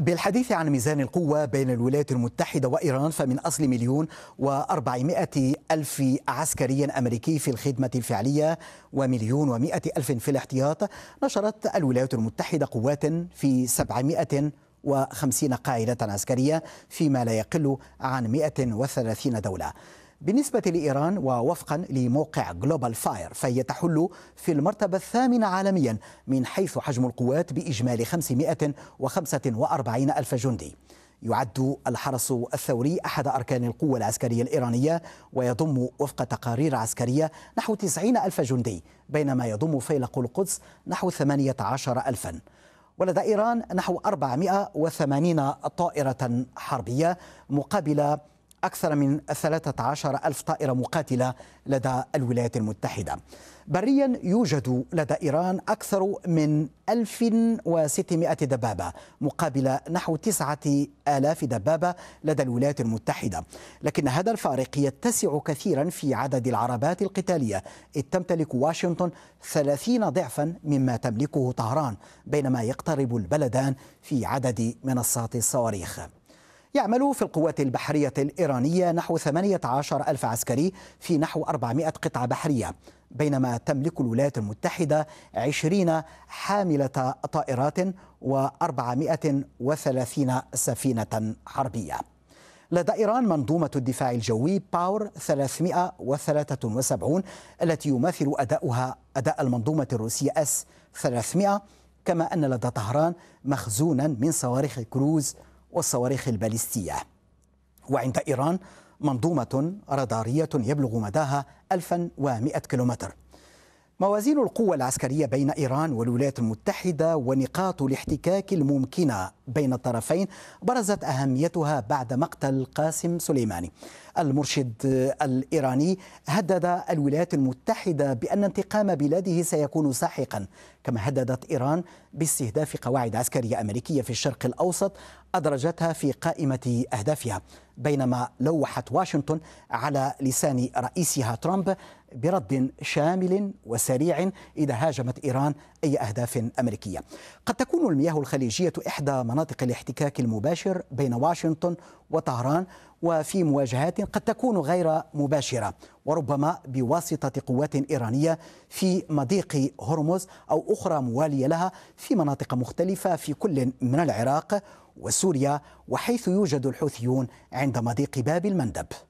بالحديث عن ميزان القوة بين الولايات المتحدة وإيران فمن أصل مليون وأربعمائة ألف عسكري أمريكي في الخدمة الفعلية ومليون ومائة ألف في الاحتياط نشرت الولايات المتحدة قوات في سبعمائة وخمسين قاعدة عسكرية فيما لا يقل عن 130 دولة بالنسبة لإيران ووفقا لموقع جلوبال فاير فهي تحل في المرتبة الثامنة عالميا من حيث حجم القوات بإجمالي 545 ألف جندي يعد الحرس الثوري أحد أركان القوة العسكرية الإيرانية ويضم وفق تقارير عسكرية نحو 90 ألف جندي بينما يضم فيلق القدس نحو 18 ألفاً ولدى إيران نحو 480 طائرة حربية مقابل أكثر من 13 ألف طائرة مقاتلة لدى الولايات المتحدة بريا يوجد لدى إيران أكثر من 1600 دبابة مقابل نحو 9000 دبابة لدى الولايات المتحدة لكن هذا الفارق يتسع كثيرا في عدد العربات القتالية إذ تمتلك واشنطن 30 ضعفا مما تملكه طهران بينما يقترب البلدان في عدد منصات الصواريخ يعمل في القوات البحرية الإيرانية نحو 18 ألف عسكري في نحو 400 قطعة بحرية بينما تملك الولايات المتحدة 20 حاملة طائرات و430 سفينة حربية لدى إيران منظومة الدفاع الجوي باور 373 التي يماثل أداؤها أداء المنظومة الروسية S 300 كما أن لدى طهران مخزونا من صواريخ كروز والصواريخ الباليستية وعند إيران منظومة رادارية يبلغ مداها 1100 كيلومتر موازين القوة العسكرية بين إيران والولايات المتحدة ونقاط الاحتكاك الممكنة بين الطرفين برزت أهميتها بعد مقتل قاسم سليماني المرشد الإيراني هدد الولايات المتحدة بأن انتقام بلاده سيكون ساحقا كما هددت إيران باستهداف قواعد عسكرية أمريكية في الشرق الأوسط أدرجتها في قائمة أهدافها بينما لوحت واشنطن على لسان رئيسها ترامب برد شامل وسريع اذا هاجمت ايران اي اهداف امريكيه. قد تكون المياه الخليجيه احدى مناطق الاحتكاك المباشر بين واشنطن وطهران وفي مواجهات قد تكون غير مباشرة وربما بواسطة قوات إيرانية في مضيق هرمز أو أخرى موالية لها في مناطق مختلفة في كل من العراق وسوريا وحيث يوجد الحوثيون عند مضيق باب المندب